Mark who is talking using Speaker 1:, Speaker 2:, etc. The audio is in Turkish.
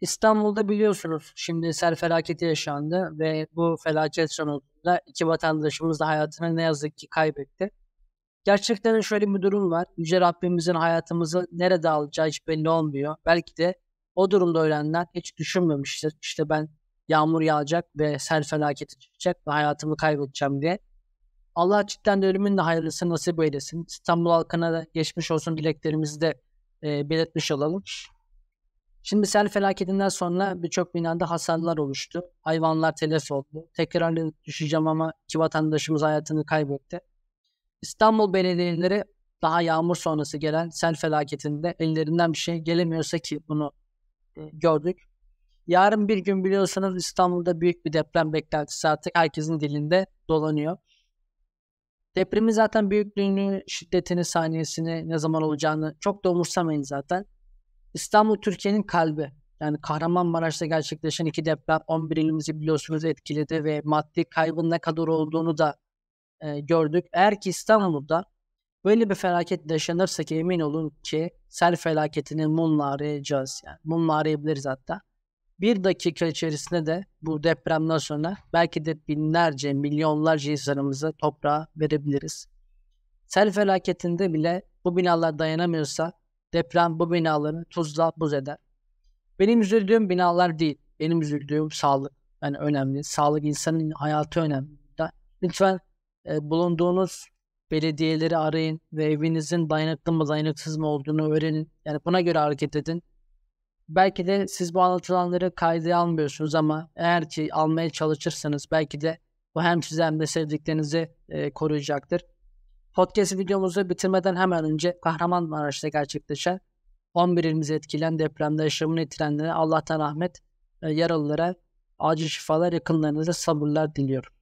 Speaker 1: İstanbul'da biliyorsunuz şimdi sel felaketi yaşandı ve bu felaket sonunda iki vatandaşımız da hayatını ne yazık ki kaybetti. Gerçekten şöyle bir durum var. Yüce Rabbimizin hayatımızı nerede alacağı hiç belli olmuyor. Belki de o durumda ölenler hiç düşünmemiştir. İşte ben yağmur yağacak ve sel felaketi çıkacak ve hayatımı kaybedeceğim diye. Allah cidden de ölümün de hayırlısı nasip eylesin. İstanbul halkına da geçmiş olsun dileklerimizi de e, belirtmiş olalım. Şimdi sel felaketinden sonra birçok binada hasarlar oluştu. Hayvanlar telef oldu. Tekrar düşeceğim ama iki vatandaşımız hayatını kaybetti. İstanbul belediyeleri daha yağmur sonrası gelen sel felaketinde ellerinden bir şey gelemiyorsa ki bunu e, gördük. Yarın bir gün biliyorsanız İstanbul'da büyük bir deprem beklentisi artık herkesin dilinde dolanıyor. Depremin zaten büyüklüğünü, şiddetini, saniyesini, ne zaman olacağını çok da umursamayın zaten. İstanbul Türkiye'nin kalbi. Yani Kahramanmaraş'ta gerçekleşen iki deprem 11 ilimizi biliyorsunuz etkiledi ve maddi kaybın ne kadar olduğunu da e, gördük. Eğer ki İstanbul'da böyle bir felaket yaşanırsa ki emin olun ki sel felaketini mumla arayacağız. Yani mumla arayabiliriz hatta. Bir dakika içerisinde de bu depremden sonra belki de binlerce, milyonlarca insanımızı toprağa verebiliriz. Sel felaketinde bile bu binalar dayanamıyorsa Deprem bu binaları tuzla buz eder. Benim üzüldüğüm binalar değil. Benim üzüldüğüm sağlık. Yani önemli. Sağlık insanın hayatı önemli. Lütfen e, bulunduğunuz belediyeleri arayın ve evinizin dayanıklı mı dayanıksız mı olduğunu öğrenin. Yani buna göre hareket edin. Belki de siz bu anlatılanları kayda almıyorsunuz ama eğer ki almaya çalışırsanız belki de bu hem sizi hem de sevdiklerinizi e, koruyacaktır. Podcast videomuzu bitirmeden hemen önce Kahramanmaraş'ta gerçekleşen 11 ilimizi etkilen depremde yaşamını yitirenlere Allah'tan rahmet, e, yaralılara acil şifalar, yakınlarınıza sabırlar diliyorum.